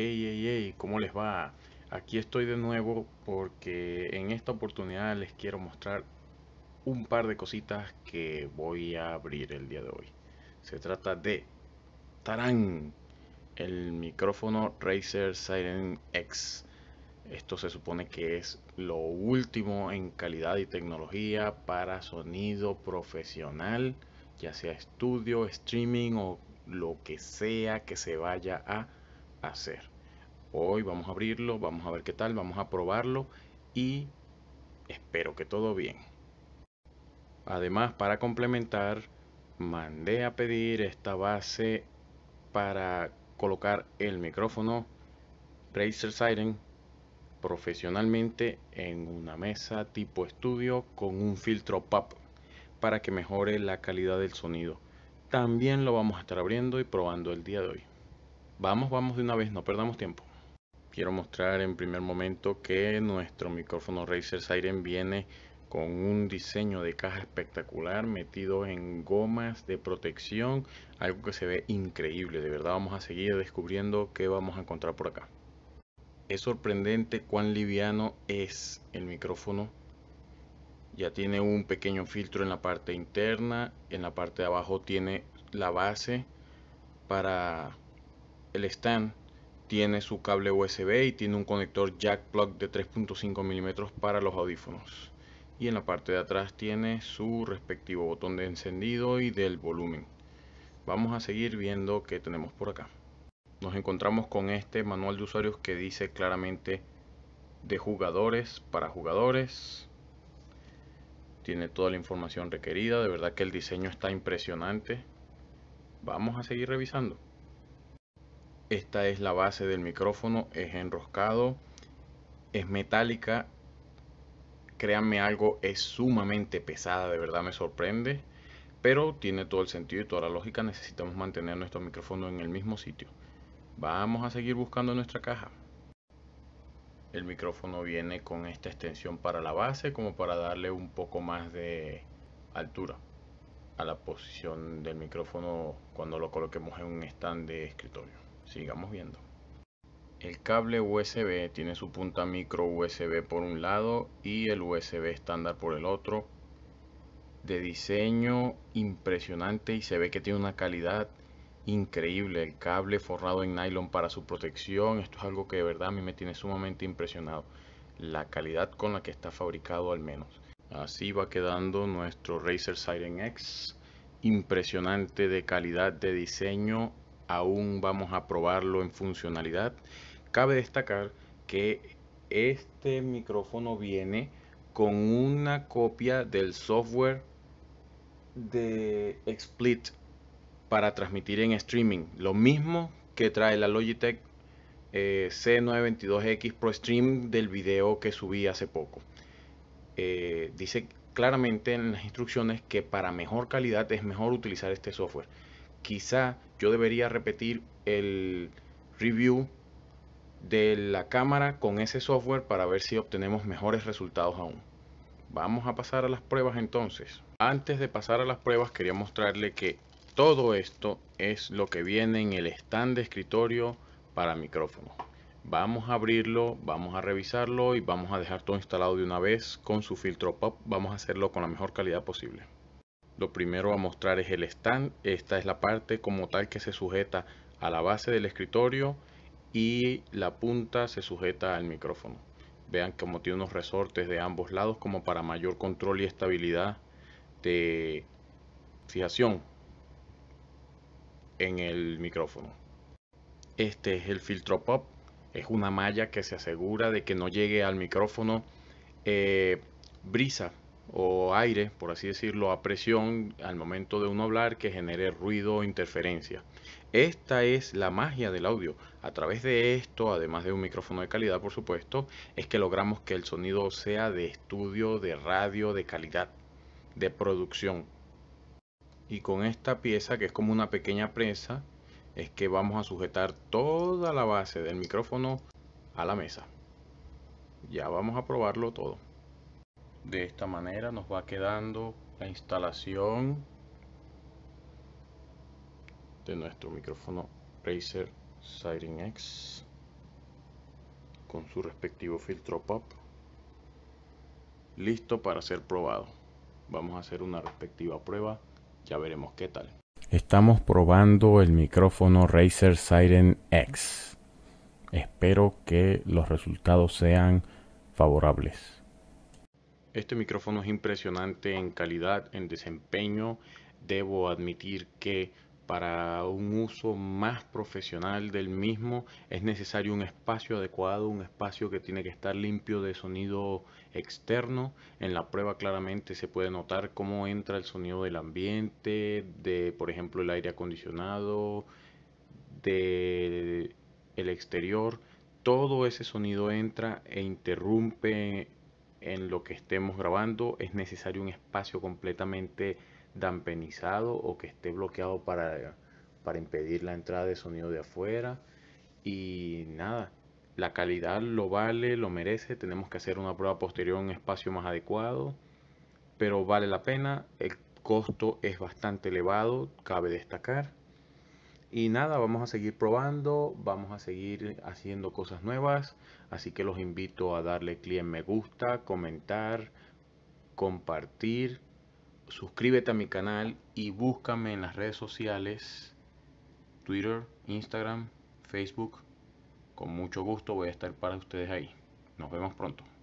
Hey, hey, hey, ¿cómo les va? Aquí estoy de nuevo porque en esta oportunidad les quiero mostrar un par de cositas que voy a abrir el día de hoy. Se trata de Tarán, el micrófono Razer Siren X. Esto se supone que es lo último en calidad y tecnología para sonido profesional, ya sea estudio, streaming o lo que sea que se vaya a hacer. Hoy vamos a abrirlo, vamos a ver qué tal, vamos a probarlo y espero que todo bien. Además, para complementar, mandé a pedir esta base para colocar el micrófono Razer Siren profesionalmente en una mesa tipo estudio con un filtro pop para que mejore la calidad del sonido. También lo vamos a estar abriendo y probando el día de hoy. Vamos, vamos de una vez, no perdamos tiempo. Quiero mostrar en primer momento que nuestro micrófono Razer Siren viene con un diseño de caja espectacular metido en gomas de protección, algo que se ve increíble, de verdad vamos a seguir descubriendo qué vamos a encontrar por acá. Es sorprendente cuán liviano es el micrófono, ya tiene un pequeño filtro en la parte interna, en la parte de abajo tiene la base para el stand tiene su cable USB y tiene un conector jack plug de 3.5 milímetros para los audífonos. Y en la parte de atrás tiene su respectivo botón de encendido y del volumen. Vamos a seguir viendo qué tenemos por acá. Nos encontramos con este manual de usuarios que dice claramente de jugadores para jugadores. Tiene toda la información requerida, de verdad que el diseño está impresionante. Vamos a seguir revisando. Esta es la base del micrófono, es enroscado, es metálica. Créanme algo, es sumamente pesada, de verdad me sorprende. Pero tiene todo el sentido y toda la lógica, necesitamos mantener nuestro micrófono en el mismo sitio. Vamos a seguir buscando nuestra caja. El micrófono viene con esta extensión para la base como para darle un poco más de altura a la posición del micrófono cuando lo coloquemos en un stand de escritorio. Sigamos viendo. El cable USB tiene su punta micro USB por un lado y el USB estándar por el otro. De diseño impresionante y se ve que tiene una calidad increíble. El cable forrado en nylon para su protección. Esto es algo que de verdad a mí me tiene sumamente impresionado. La calidad con la que está fabricado al menos. Así va quedando nuestro Razer Siren X. Impresionante de calidad de diseño aún vamos a probarlo en funcionalidad. Cabe destacar que este micrófono viene con una copia del software de Xsplit para transmitir en streaming. Lo mismo que trae la Logitech eh, C922X Pro Stream del video que subí hace poco. Eh, dice claramente en las instrucciones que para mejor calidad es mejor utilizar este software quizá yo debería repetir el review de la cámara con ese software para ver si obtenemos mejores resultados aún. Vamos a pasar a las pruebas entonces. Antes de pasar a las pruebas quería mostrarle que todo esto es lo que viene en el stand de escritorio para micrófono. Vamos a abrirlo, vamos a revisarlo y vamos a dejar todo instalado de una vez con su filtro pop. Vamos a hacerlo con la mejor calidad posible. Lo primero a mostrar es el stand. Esta es la parte como tal que se sujeta a la base del escritorio y la punta se sujeta al micrófono. Vean como tiene unos resortes de ambos lados como para mayor control y estabilidad de fijación en el micrófono. Este es el filtro pop. Es una malla que se asegura de que no llegue al micrófono eh, brisa o aire, por así decirlo, a presión al momento de uno hablar que genere ruido o interferencia. Esta es la magia del audio. A través de esto, además de un micrófono de calidad, por supuesto, es que logramos que el sonido sea de estudio, de radio, de calidad, de producción. Y con esta pieza, que es como una pequeña prensa, es que vamos a sujetar toda la base del micrófono a la mesa. Ya vamos a probarlo todo de esta manera nos va quedando la instalación de nuestro micrófono Razer Siren X con su respectivo filtro pop listo para ser probado vamos a hacer una respectiva prueba ya veremos qué tal estamos probando el micrófono Razer Siren X espero que los resultados sean favorables este micrófono es impresionante en calidad, en desempeño. Debo admitir que para un uso más profesional del mismo es necesario un espacio adecuado, un espacio que tiene que estar limpio de sonido externo. En la prueba claramente se puede notar cómo entra el sonido del ambiente, de por ejemplo el aire acondicionado, de el exterior. Todo ese sonido entra e interrumpe en lo que estemos grabando es necesario un espacio completamente dampenizado o que esté bloqueado para, para impedir la entrada de sonido de afuera y nada la calidad lo vale, lo merece, tenemos que hacer una prueba posterior en un espacio más adecuado, pero vale la pena, el costo es bastante elevado, cabe destacar. Y nada, vamos a seguir probando, vamos a seguir haciendo cosas nuevas. Así que los invito a darle clic en me gusta, comentar, compartir. Suscríbete a mi canal y búscame en las redes sociales, Twitter, Instagram, Facebook. Con mucho gusto voy a estar para ustedes ahí. Nos vemos pronto.